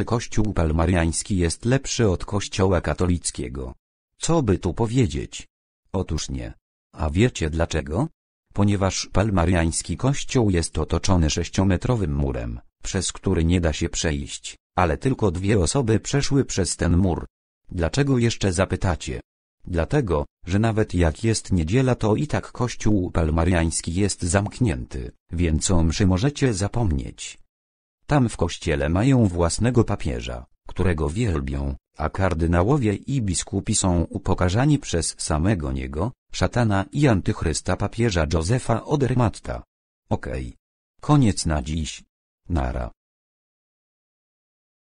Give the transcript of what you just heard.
czy kościół palmariański jest lepszy od kościoła katolickiego. Co by tu powiedzieć? Otóż nie. A wiecie dlaczego? Ponieważ palmariański kościół jest otoczony sześciometrowym murem, przez który nie da się przejść, ale tylko dwie osoby przeszły przez ten mur. Dlaczego jeszcze zapytacie? Dlatego, że nawet jak jest niedziela to i tak kościół palmariański jest zamknięty, więc o mszy możecie zapomnieć, tam w kościele mają własnego papieża, którego wielbią, a kardynałowie i biskupi są upokarzani przez samego niego, szatana i antychrysta papieża Józefa Odermatta. Okej. Okay. Koniec na dziś. Nara.